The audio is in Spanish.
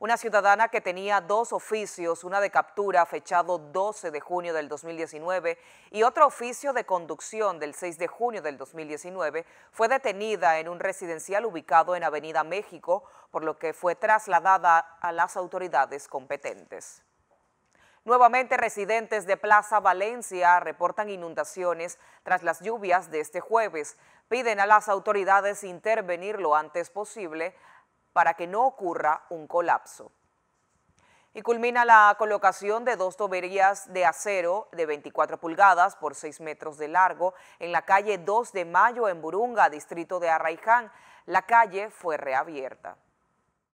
una ciudadana que tenía dos oficios, una de captura fechado 12 de junio del 2019 y otro oficio de conducción del 6 de junio del 2019, fue detenida en un residencial ubicado en Avenida México, por lo que fue trasladada a las autoridades competentes. Nuevamente, residentes de Plaza Valencia reportan inundaciones tras las lluvias de este jueves. Piden a las autoridades intervenir lo antes posible para que no ocurra un colapso. Y culmina la colocación de dos tuberías de acero de 24 pulgadas por 6 metros de largo en la calle 2 de Mayo en Burunga, distrito de Arraiján. La calle fue reabierta.